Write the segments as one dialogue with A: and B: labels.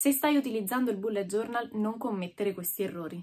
A: Se stai utilizzando il bullet journal, non commettere questi errori.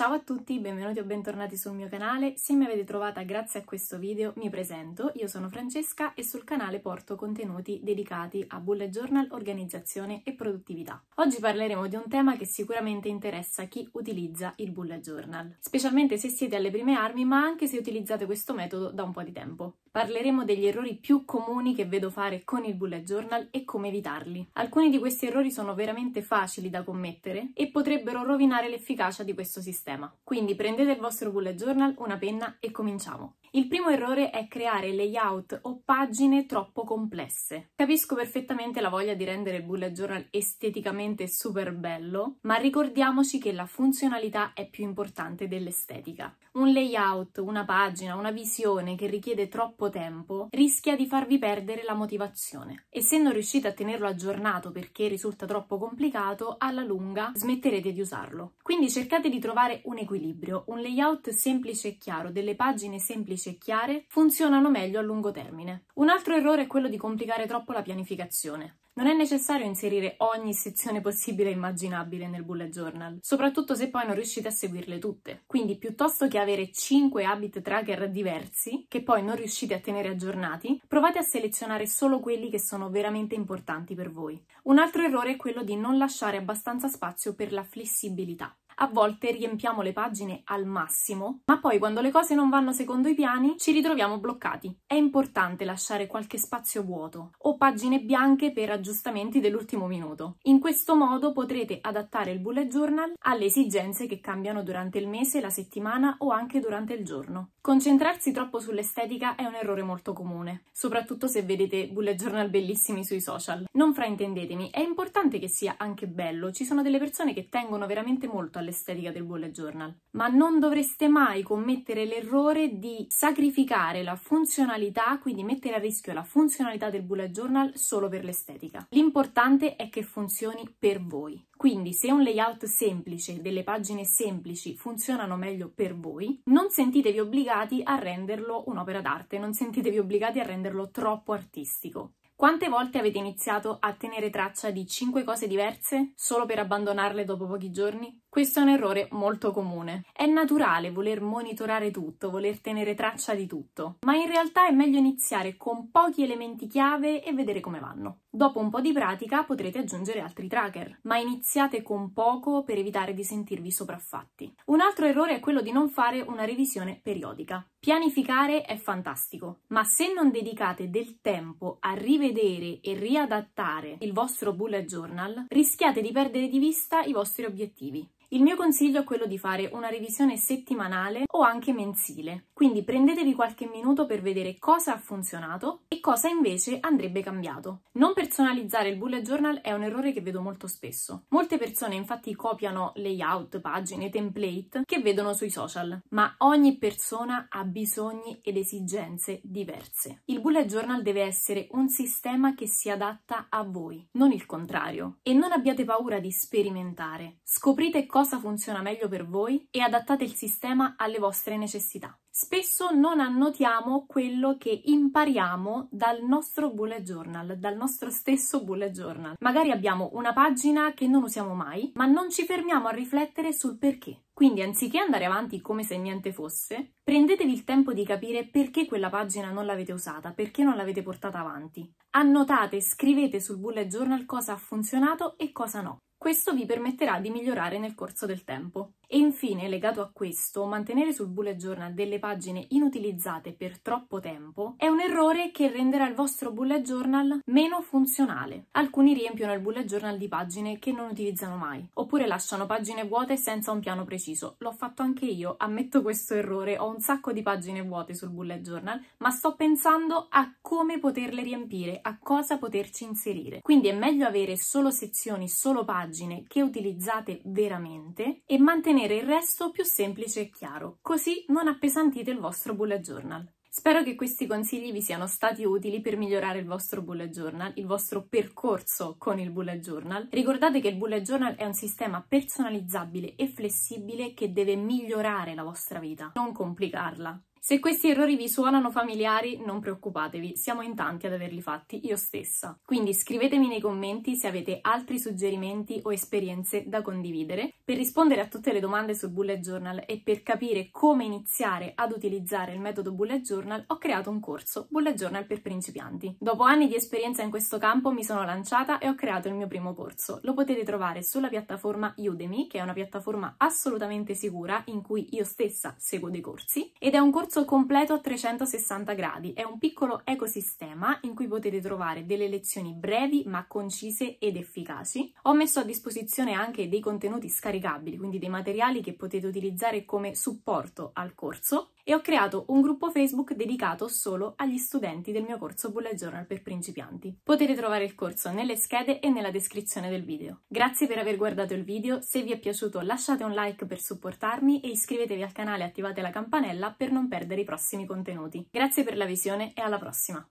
A: Ciao a tutti, benvenuti o bentornati sul mio canale. Se mi avete trovata grazie a questo video mi presento, io sono Francesca e sul canale porto contenuti dedicati a bullet journal, organizzazione e produttività. Oggi parleremo di un tema che sicuramente interessa chi utilizza il bullet journal, specialmente se siete alle prime armi ma anche se utilizzate questo metodo da un po' di tempo. Parleremo degli errori più comuni che vedo fare con il bullet journal e come evitarli. Alcuni di questi errori sono veramente facili da commettere e potrebbero rovinare l'efficacia di questo sistema sistema. Quindi prendete il vostro bullet journal, una penna e cominciamo. Il primo errore è creare layout o pagine troppo complesse. Capisco perfettamente la voglia di rendere il bullet journal esteticamente super bello, ma ricordiamoci che la funzionalità è più importante dell'estetica. Un layout, una pagina, una visione che richiede troppo tempo rischia di farvi perdere la motivazione. E se non riuscite a tenerlo aggiornato perché risulta troppo complicato, alla lunga smetterete di usarlo. Quindi cercate di trovare un equilibrio. Un layout semplice e chiaro, delle pagine semplici e chiare funzionano meglio a lungo termine. Un altro errore è quello di complicare troppo la pianificazione. Non è necessario inserire ogni sezione possibile e immaginabile nel bullet journal, soprattutto se poi non riuscite a seguirle tutte. Quindi piuttosto che avere 5 habit tracker diversi, che poi non riuscite a tenere aggiornati, provate a selezionare solo quelli che sono veramente importanti per voi. Un altro errore è quello di non lasciare abbastanza spazio per la flessibilità. A volte riempiamo le pagine al massimo, ma poi quando le cose non vanno secondo i piani ci ritroviamo bloccati. È importante lasciare qualche spazio vuoto o pagine bianche per aggiustamenti dell'ultimo minuto. In questo modo potrete adattare il bullet journal alle esigenze che cambiano durante il mese, la settimana o anche durante il giorno. Concentrarsi troppo sull'estetica è un errore molto comune, soprattutto se vedete bullet journal bellissimi sui social. Non fraintendetemi, è importante che sia anche bello, ci sono delle persone che tengono veramente molto alle l'estetica del bullet journal, ma non dovreste mai commettere l'errore di sacrificare la funzionalità, quindi mettere a rischio la funzionalità del bullet journal solo per l'estetica. L'importante è che funzioni per voi. Quindi se un layout semplice, delle pagine semplici funzionano meglio per voi, non sentitevi obbligati a renderlo un'opera d'arte, non sentitevi obbligati a renderlo troppo artistico. Quante volte avete iniziato a tenere traccia di 5 cose diverse solo per abbandonarle dopo pochi giorni? Questo è un errore molto comune. È naturale voler monitorare tutto, voler tenere traccia di tutto, ma in realtà è meglio iniziare con pochi elementi chiave e vedere come vanno. Dopo un po' di pratica potrete aggiungere altri tracker, ma iniziate con poco per evitare di sentirvi sopraffatti. Un altro errore è quello di non fare una revisione periodica. Pianificare è fantastico, ma se non dedicate del tempo a rivedere e riadattare il vostro bullet journal, rischiate di perdere di vista i vostri obiettivi. Il mio consiglio è quello di fare una revisione settimanale o anche mensile, quindi prendetevi qualche minuto per vedere cosa ha funzionato e cosa invece andrebbe cambiato. Non personalizzare il bullet journal è un errore che vedo molto spesso. Molte persone infatti copiano layout, pagine, template che vedono sui social, ma ogni persona ha bisogni ed esigenze diverse. Il bullet journal deve essere un sistema che si adatta a voi, non il contrario. E non abbiate paura di sperimentare. Scoprite cosa cosa funziona meglio per voi e adattate il sistema alle vostre necessità. Spesso non annotiamo quello che impariamo dal nostro bullet journal, dal nostro stesso bullet journal. Magari abbiamo una pagina che non usiamo mai, ma non ci fermiamo a riflettere sul perché. Quindi anziché andare avanti come se niente fosse, prendetevi il tempo di capire perché quella pagina non l'avete usata, perché non l'avete portata avanti. Annotate, scrivete sul bullet journal cosa ha funzionato e cosa no. Questo vi permetterà di migliorare nel corso del tempo. E infine, legato a questo, mantenere sul bullet journal delle pagine inutilizzate per troppo tempo è un errore che renderà il vostro bullet journal meno funzionale. Alcuni riempiono il bullet journal di pagine che non utilizzano mai, oppure lasciano pagine vuote senza un piano preciso. L'ho fatto anche io, ammetto questo errore, ho un sacco di pagine vuote sul bullet journal, ma sto pensando a come poterle riempire, a cosa poterci inserire. Quindi è meglio avere solo sezioni, solo pagine che utilizzate veramente e mantenere tenere il resto più semplice e chiaro, così non appesantite il vostro bullet journal. Spero che questi consigli vi siano stati utili per migliorare il vostro bullet journal, il vostro percorso con il bullet journal. Ricordate che il bullet journal è un sistema personalizzabile e flessibile che deve migliorare la vostra vita, non complicarla. Se questi errori vi suonano familiari, non preoccupatevi, siamo in tanti ad averli fatti, io stessa. Quindi scrivetemi nei commenti se avete altri suggerimenti o esperienze da condividere. Per rispondere a tutte le domande sul bullet journal e per capire come iniziare ad utilizzare il metodo bullet journal, ho creato un corso Bullet Journal per principianti. Dopo anni di esperienza in questo campo mi sono lanciata e ho creato il mio primo corso. Lo potete trovare sulla piattaforma Udemy, che è una piattaforma assolutamente sicura in cui io stessa seguo dei corsi ed è un corso corso completo a 360 gradi. È un piccolo ecosistema in cui potete trovare delle lezioni brevi ma concise ed efficaci. Ho messo a disposizione anche dei contenuti scaricabili, quindi dei materiali che potete utilizzare come supporto al corso e ho creato un gruppo Facebook dedicato solo agli studenti del mio corso Bullet Journal per principianti. Potete trovare il corso nelle schede e nella descrizione del video. Grazie per aver guardato il video, se vi è piaciuto lasciate un like per supportarmi e iscrivetevi al canale e attivate la campanella per non perdere i prossimi contenuti. Grazie per la visione e alla prossima!